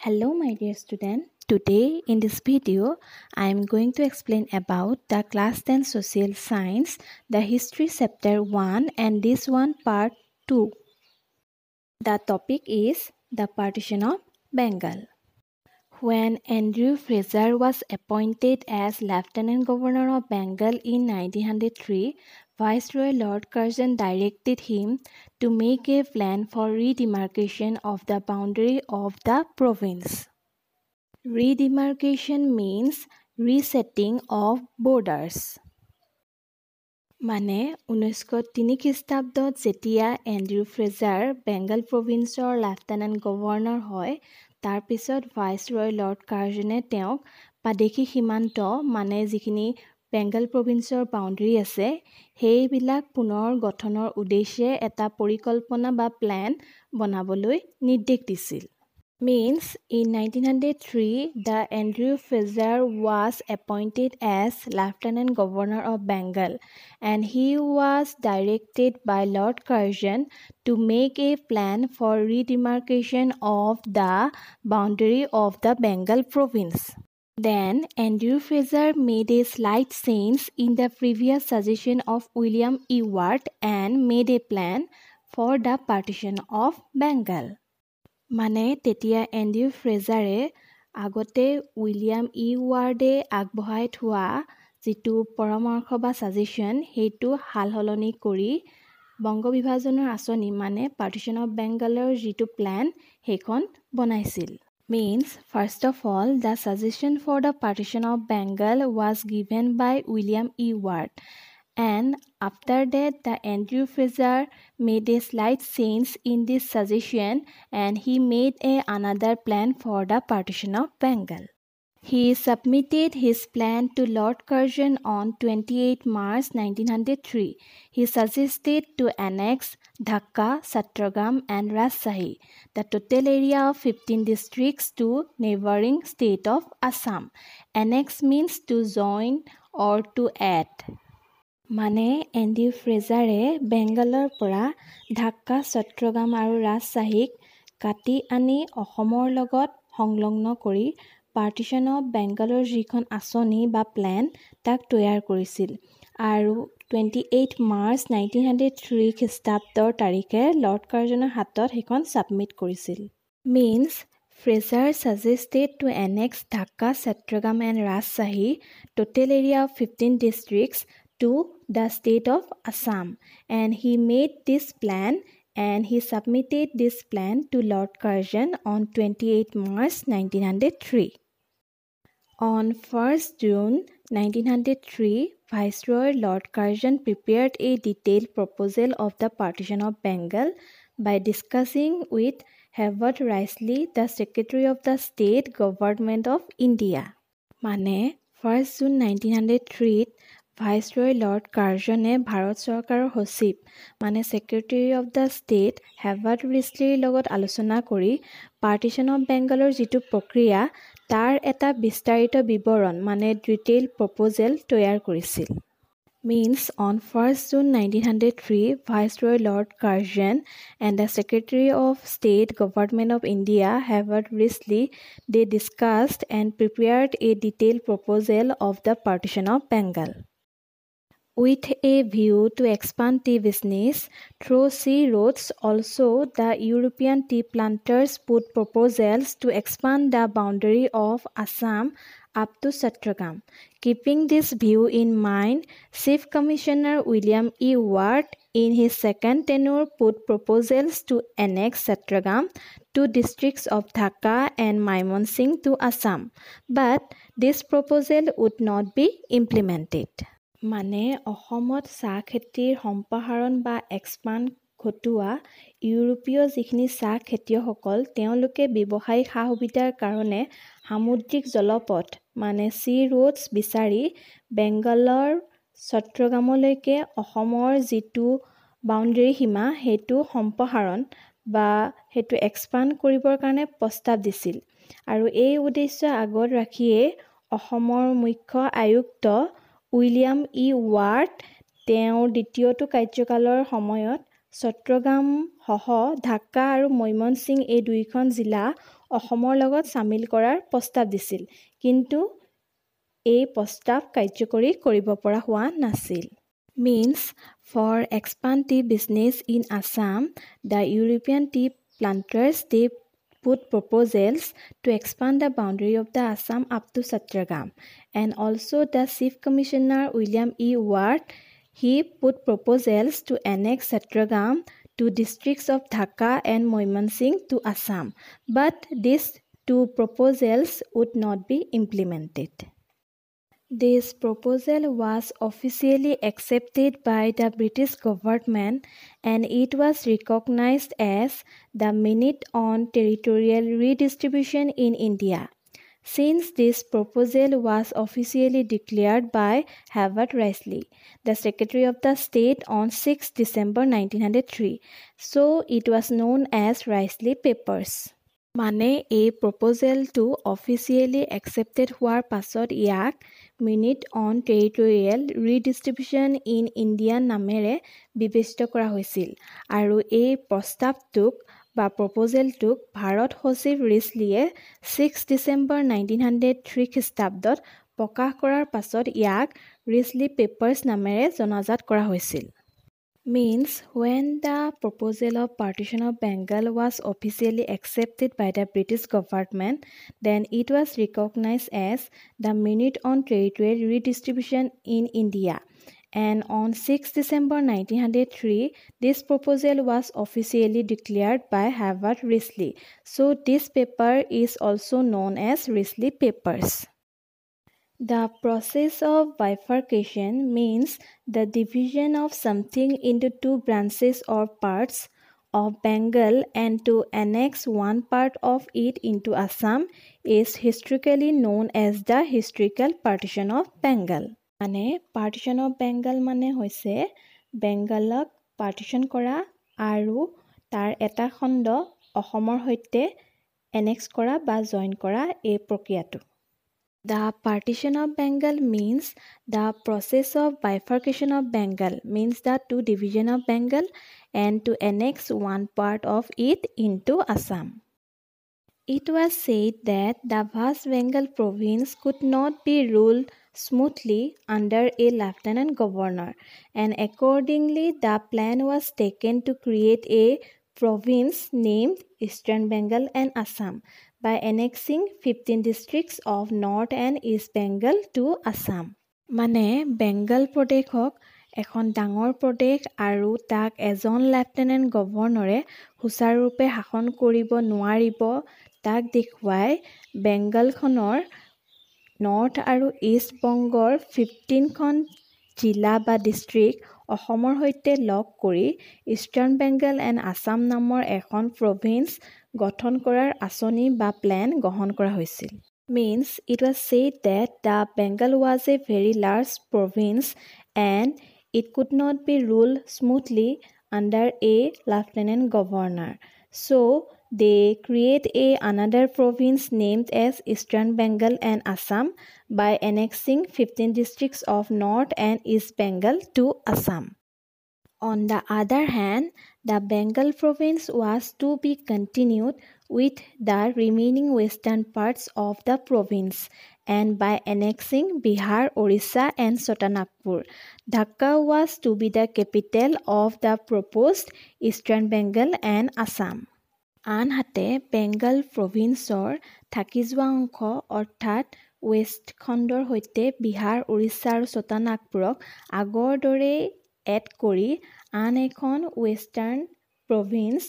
Hello my dear student, today in this video I am going to explain about the class 10 social science, the history chapter 1 and this one part 2. The topic is the partition of Bengal. When Andrew Fraser was appointed as Lieutenant Governor of Bengal in 1903, Viceroy Lord Curzon directed him to make a plan for redemarcation of the boundary of the province. Redemarcation means resetting of borders. মানে ঊনৈছশ তিনি খ্ৰীষ্টাব্দত যেতিয়া Andrew Fraser Bengal প্ৰভিন্সৰ lieutenant governor হয় তাৰপিছত vice viceroy lord কাৰ্জনে তেওঁক প্ৰাদেশিক সীমান্ত মানে যিখিনি বেংগল প্ৰভিন্সৰ বাউণ্ডেৰী আছে সেইবিলাক পুনৰ গঠনৰ উদ্দেশ্যে এটা পৰিকল্পনা বা প্লেন বনাবলৈ নিৰ্দেশ দিছিল means in 1903 the andrew fraser was appointed as lieutenant governor of bengal and he was directed by lord curzon to make a plan for redemarcation of the boundary of the bengal province then Andrew Fraser made a slight change in the previous suggestion of William Ewart and made a plan for the partition of Bengal. মানে তেতিয়া Andrew ফ্ৰেজাৰে আগতে William ই ৱাৰ্ডে আগবঢ়াই থোৱা যিটো পৰামৰ্শ বা suggestion সেইটো সাল সলনি কৰি বংগ বিভাজনৰ আঁচনি মানে পাৰ্টিশ্যন অফ বেংগালৰ যিটো প্লেন সেইখন বনাইছিল means first of all the suggestion for the partition of Bengal was given by William E Ward and after that the Andrew Fraser made a slight change in this suggestion and he made a another plan for the partition of Bengal. He submitted his plan to Lord Curzon on 28 March 1903. He suggested to annex Dhaka, Satragam and Rajshahi, the total area of 15 districts to neighboring state of Assam. Annex means to join or to add. মানে Andy ফ্ৰেজাৰে বেংগালৰ পৰা ঢাকা চট্টগ্ৰাম আৰু ৰাজশাহীক কাটি আনি অসমৰ লগত সংলগ্ন কৰি পাৰ্টিশ্যন অফ বেংগালৰ যিখন আঁচনি বা প্লেন তাক তৈয়াৰ কৰিছিল আৰু twenty eight March nineteen hundred three খ্ৰীষ্টাব্দৰ তাৰিখে লৰ্ড কাৰ্জনৰ হাতত সেইখন ছাবমিট কৰিছিল means Fraser suggested to annex Dhaka Chittagong and Rajshahi total area of fifteen districts to the state of Assam and he made this plan and he submitted this plan to Lord Curzon on 28 March 1903. On 1st June 1903, Viceroy Lord Curzon prepared a detailed proposal of the partition of Bengal by discussing with Herbert Risley, the Secretary of the State Government of India. মানে 1st June 1903. Viceroy lord কাৰ্জনে ভাৰত চৰকাৰৰ সচিব মানে secretary of the state Herbert ৰিষ্টলিৰ লগত আলোচনা কৰি পাৰ্টিশ্যন অফ বেংগলৰ যিটো প্ৰক্ৰিয়া তাৰ এটা বিস্তাৰিত বিৱৰণ মানে ডিটেইল প্ৰপ'জেল তৈয়াৰ কৰিছিল means on first June nineteen hundred three viceroy lord Curzon and the secretary of state government of India Herbert Risley they discussed and prepared a detail proposal of the partition of Bengal with a view to expand tea business through sea routes. Also, the European tea planters put proposals to expand the boundary of Assam up to Chattagam. Keeping this view in mind, Chief Commissioner William E. Ward in his second tenure put proposals to annex Chattagam to districts of Dhaka and Singh to Assam, but this proposal would not be implemented. মানে অসমত চাহ খেতিৰ সম্প্ৰসাৰণ বা expand ঘটোৱা ইউৰোপীয় যিখিনি চাহ খেতিয়কসকল তেওঁলোকে ব্যৱসায়িক সা সুবিধাৰ কাৰণে সামুদ্ৰিক জলপথ মানে চি ৰোডছ বিচাৰি বেংগালৰ চত্ৰগ্ৰামলৈকে অসমৰ যিটো বাউণ্ডেৰী সীমা সেইটো সম্প্ৰসাৰণ বা সেইটো এক্সপাণ্ড কৰিবৰ কাৰণে প্ৰস্তাৱ দিছিল আৰু এই উদ্দেশ্য আগত ৰাখিয়েই অসমৰ মুখ্য আয়ুক্ত উইলিয়াম ই ৱাৰ্ড তেওঁৰ দ্বিতীয়টো কাৰ্যকালৰ সময়ত চট্টগ্ৰামসহ ঢাকা আৰু ময়মনসিং এই দুয়োখন জিলা অসমৰ লগত চামিল কৰাৰ প্ৰস্তাৱ দিছিল কিন্তু এই প্ৰস্তাৱ কাৰ্যকৰী কৰিব পৰা হোৱা নাছিল means for expand tea business in Assam the European tea planters দ্বীপ put proposals to expand the boundary of the Assam up to Satyagram. And also the Chief Commissioner William E. Ward, he put proposals to annex Satyagram to districts of Dhaka and Moimansing to Assam. But these two proposals would not be implemented. This proposal was officially accepted by the British government and it was recognized as the Minute on Territorial Redistribution in India. Since this proposal was officially declared by Herbert Risley, the Secretary of the State, on 6 December 1903, so it was known as Risley Papers. মানে এই প্ৰপ'জেলটো officially accepted হোৱাৰ পাছত ইয়াক minute on territorial redistribution in India নামেৰে বিবেচিত কৰা হৈছিল আৰু এই প্ৰস্তাৱটোক বা প্ৰপ'জেলটোক ভাৰত সচিব ৰিছলিয়ে six December nineteen hundred three খ্ৰীষ্টাব্দত প্ৰকাশ কৰাৰ পাছত ইয়াক ৰিছলি পেপাৰ্ছ নামেৰে জনাজাত কৰা হৈছিল means when the proposal of partition of Bengal was officially accepted by the British government, then it was recognized as the Minute on territorial Redistribution in India. And on 6 December 1903, this proposal was officially declared by Harvard Risley. So this paper is also known as Risley Papers. The process of bifurcation means the division of something into two branches or parts of Bengal and to annex one part of it into Assam is historically known as the historical partition of Bengal. মানে partition of Bengal মানে হৈছে বেংগলক partition কৰা আৰু তাৰ এটা খণ্ড অসমৰ সৈতে এনেক্স কৰা বা জইন কৰা এই প্ৰক্ৰিয়াটো The partition of Bengal means the process of bifurcation of Bengal means the two division of Bengal and to annex one part of it into Assam. It was said that the vast Bengal province could not be ruled smoothly under a lieutenant governor and accordingly the plan was taken to create a province named Eastern Bengal and Assam by annexing 15 districts of North and East Bengal to Assam. মানে বেংগল প্ৰদেশক এখন ডাঙৰ প্ৰদেশ আৰু তাক এজন lieutenant গভৰ্ণৰে সুচাৰুৰূপে শাসন কৰিব নোৱাৰিব তাক দেখুৱাই বেংগলখনৰ নৰ্থ আৰু ইষ্ট বংগৰ ফিফটিনখন জিলা বা ডিষ্ট্ৰিক্ট অসমৰ সৈতে লগ কৰি ইষ্টাৰ্ণ বেংগল এণ্ড আছাম নামৰ এখন প্ৰভিন্স গঠন কৰাৰ আঁচনি বা প্লেন গ্ৰহণ কৰা হৈছিল means it was said that the Bengal was a very large province and it could not be rule smoothly under a lieutenant governor so' they create a another province name as eastern Bengal and Assam by annexing fifteen districts of north and east Bengal to Assam On the other hand, the Bengal province was to be continued with the remaining western parts of the province and by annexing Bihar, Orissa and Sotanagpur. Dhaka was to be the capital of the proposed eastern Bengal and Assam. আনহাতে বেংগল প্ৰভিঞ্চৰ থাকি যোৱা অংশ অৰ্থাৎ ৱেষ্টখণ্ডৰ সৈতে বিহাৰ উৰিষ্যা আৰু চোতানাগপুৰক আগৰ দৰেই add কৰি আন এখন ৱেষ্টাৰ্ণ প্ৰভিন্স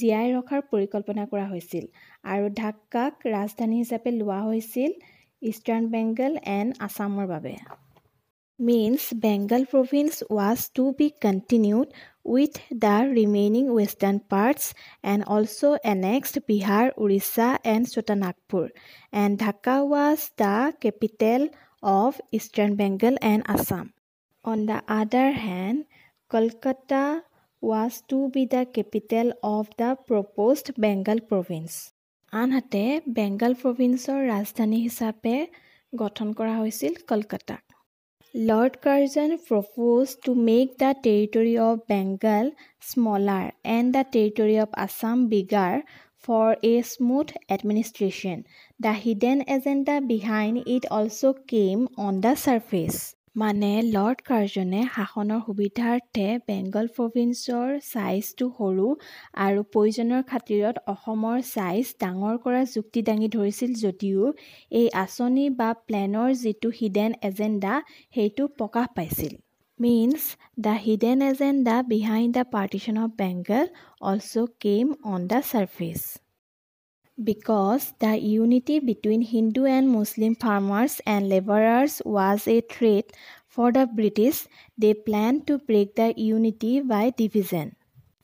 জীয়াই ৰখাৰ পৰিকল্পনা কৰা হৈছিল আৰু ঢাকাক ৰাজধানী হিচাপে লোৱা হৈছিল ইষ্টাৰ্ণ বেংগল এণ্ড আছামৰ বাবে means Bengal province was to be continued with the remaining western parts and also' annexed Bihar Orissa and Chota Nagpur and Dhaka was the capital of eastern Bengal and Assam on the other hand Kolkata was to be the capital of the proposed Bengal province আনহাতে বেংগাল প্ৰভিঞ্চৰ ৰাজধানী হিচাপে গঠন কৰা হৈছিল কলকাতাক lord Curzon propose to make the territory of Bengal smaller and the territory of Assam bigger for a smooth administration the hidden agenda behind it also' came on the surface মানে lord কাৰ্জনে শাসনৰ সুবিধাৰ্থে বেংগল প্ৰভিন্সৰ ছাইজটো সৰু আৰু প্ৰয়োজনৰ খাতিৰত অসমৰ ছাইজ ডাঙৰ কৰাৰ যুক্তি দাঙি ধৰিছিল যদিও এই আঁচনি বা প্লেনৰ যিটো হিডেন এজেণ্ডা সেইটো প্ৰকাশ পাইছিল means the hidden agenda behind the partition of Bengal also' came on the surface because the unity between Hindu and Muslim farmers and labourers was a threat for the British they plan to break the unity by division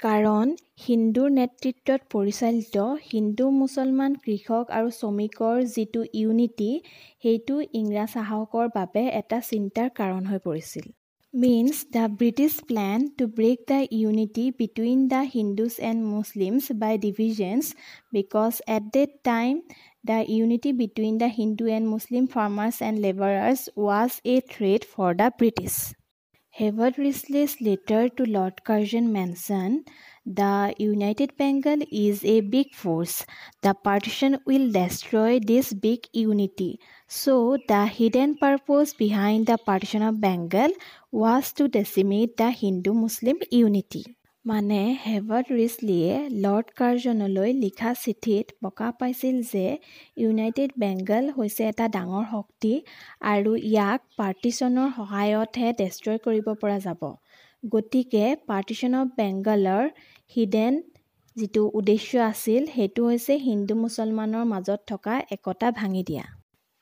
কাৰণ হিন্দুৰ নেতৃত্বত পৰিচালিত হিন্দু মুছলমান কৃষক আৰু শ্ৰমিকৰ যিটো unity সেইটো ইংৰাজ শাসকৰ বাবে এটা চিন্তাৰ কাৰণ হৈ পৰিছিল means the British plan to break the unity between the Hindus and Muslims by divisions because at that time the unity between the Hindu and Muslim farmers and laborers was a threat for the British. Howard Risley's letter to Lord Curzon mentioned the United Bengal is a big force. The partition will destroy this big unity. So, the hidden purpose behind the partition of Bengal was to decimate the Hindu Muslim unity. মানে হেভাৰ্ড ৰিচলিয়ে lord কাৰ্জনলৈ লিখা চিঠিত প্ৰকাশ পাইছিল যে United Bengal হৈছে এটা ডাঙৰ শক্তি আৰু ইয়াক পাৰ্টিশ্যনৰ সহায়তহে ডেষ্ট্ৰয় কৰিব পৰা যাব গতিকে পাৰ্টিশ্যন অৱ বেংগলৰ হিডেন যিটো উদ্দেশ্য আছিল সেইটো হৈছে হিন্দু মুছলমানৰ মাজত থকা একতা ভাঙি দিয়া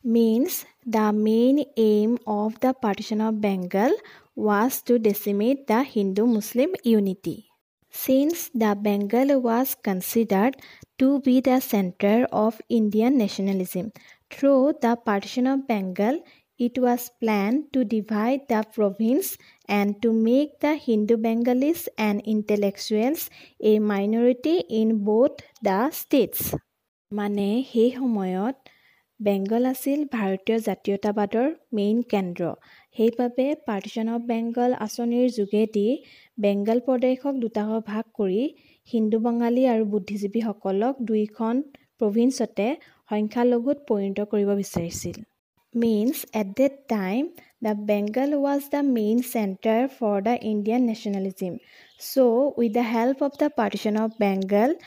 means the main aim of the partition of Bengal was to decimate the Hindu-Muslim unity. Since the Bengal was considered to be the center of Indian nationalism, through the partition of Bengal, it was planned to divide the province and to make the Hindu Bengalis and intellectuals a minority in both the states. মানে সেই সময়ত বেংগল আছিল ভাৰতীয় জাতীয়তাবাদৰ main কেন্দ্ৰ সেইবাবে partition of Bengal আঁচনিৰ যোগেদি বেংগল প্ৰদেশক দুটা ভাগ কৰি হিন্দু বঙালী আৰু বুদ্ধিজীৱীসকলক দুইখন প্ৰভিন্সতে সংখ্যালঘুত পৰিণত কৰিব বিচাৰিছিল means at that time the Bengal was the main centre for the Indian nationalism so' with the help of the partition of Bengal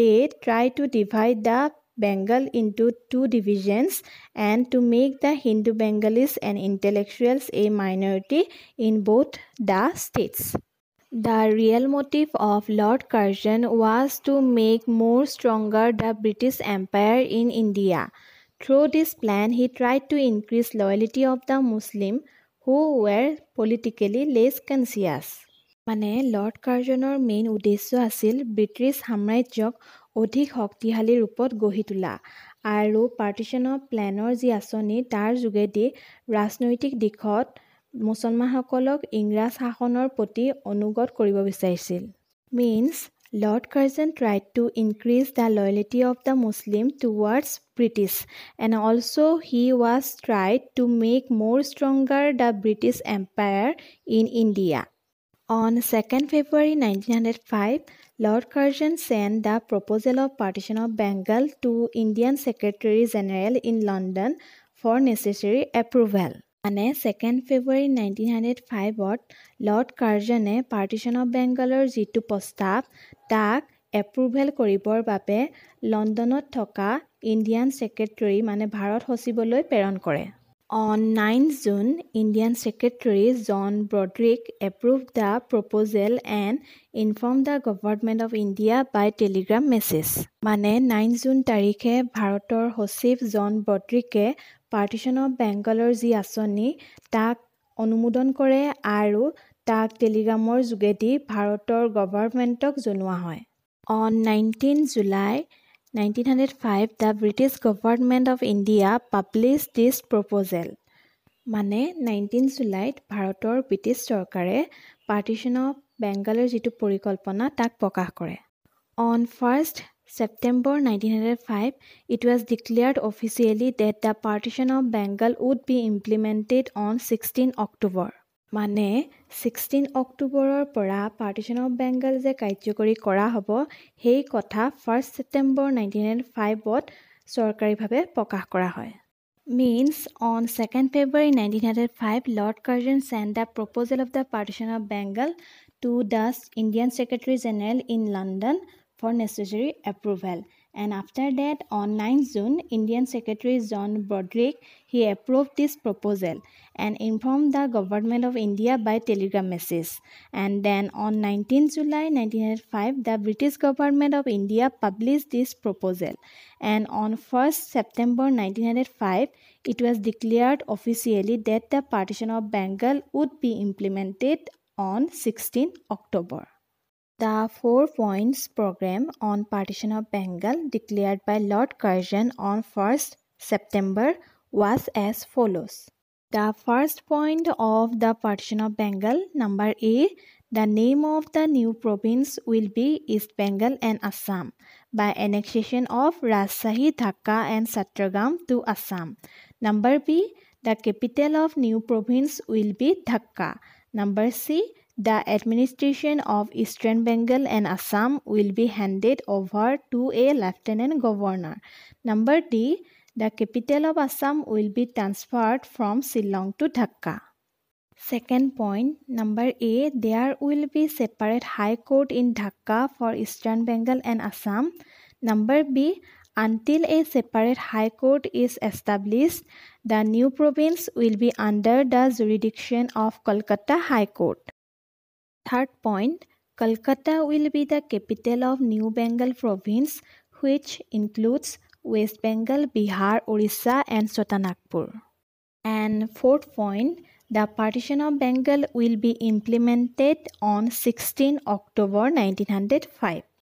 they try to divide the Bengal into two divisions and to make the Hindu Bengalis and intellectuals a minority in both the states. The real motive of Lord Curzon was to make more stronger the British Empire in India. Through this plan, he tried to increase loyalty of the Muslim who were politically less conscious. মানে lord কাৰ্জনৰ main উদ্দেশ্য আছিল British সাম্ৰাজ্যক অধিক শক্তিশালী ৰূপত গঢ়ি তোলা আৰু পাৰ্টিশ্যন অফ প্লেনৰ যি আঁচনি তাৰ যোগেদি ৰাজনৈতিক দিশত মুছলমানসকলক ইংৰাজ শাসনৰ প্ৰতি অনুগত কৰিব বিচাৰিছিল means lord Curzon tried to increase the loyalty of the Muslim towards British and also' he was tried to make more stronger the British empire in India on second February nineteen hundred five Lord Curzon sent the proposal of partition of Bengal to Indian Secretary General in London for necessary approval. মানে second February nineteen hundred ফাইভত lord কাৰ্জনে partition of বেংগলৰ যিটো প্ৰস্তাৱ তাক approval কৰিবৰ বাবে লণ্ডনত থকা ইণ্ডিয়ান ছেক্ৰেটৰী মানে ভাৰত সচিবলৈ প্ৰেৰণ কৰে on nine June Indian secretary John Brodrick approve the proposal and inform the government of India by telegram message মানে নাইন জুন তাৰিখে ভাৰতৰ সচিব জন ব্ৰডৰিকে পাৰ্টিশ্যন অৱ বেংগলৰ যি আঁচনি তাক অনুমোদন কৰে আৰু তাক টেলিগ্ৰামৰ যোগেদি ভাৰতৰ গভৰ্ণমেণ্টক জনোৱা হয় on nineteen July nineteen hundred five the British government of India publish this proposal মানে নাইনটিন জুলাইত ভাৰতৰ ব্ৰিটিছ চৰকাৰে পাৰ্টিশ্যন অফ বেংগালৰ যিটো পৰিকল্পনা তাক প্ৰকাশ কৰে on first September nineteen hundred five it was declared officially that the partition of Bengal would be implemented on sixteen October মানে ছিক্সটিন অক্টোবৰৰ পৰা পাৰ্টিশ্যন অফ বেংগল যে কাৰ্যকৰী কৰা হ'ব সেই কথা ফাৰ্ষ্ট ছেপ্টেম্বৰ নাইণ্টিন নাইণ্টি ফাইভত চৰকাৰীভাৱে প্ৰকাশ কৰা হয় means on second February nineteen hundred five Lord Curzon sent the proposal of the partition of Bengal to the Indian secretary general in London for necessary approval And after that, on 9th June, Indian Secretary John Broderick, he approved this proposal and informed the government of India by telegram message. And then on 19th July 1985, the British government of India published this proposal. And on 1st September 1985, it was declared officially that the partition of Bengal would be implemented on 16th October. The Four Points Program on Partition of Bengal declared by Lord Curzon on 1st September was as follows. The first point of the Partition of Bengal, number A, the name of the new province will be East Bengal and Assam by annexation of Rajshahi, Dhaka and Satragam to Assam. Number B, the capital of new province will be Dhaka. Number C, the administration of Eastern Bengal and Assam will be handed over to a lieutenant governor. Number D. The capital of Assam will be transferred from Shillong to Dhaka. Second point, number A, there will be separate high court in Dhaka for Eastern Bengal and Assam. Number B, until a separate high court is established, the new province will be under the jurisdiction of Kolkata High Court. Third point Kolkata will be the capital of new Bengal province which includes West Bengal Bihar Orissa and Chotanagpur and fourth point the partition of Bengal will be implemented on sixteen October nineteen hundred five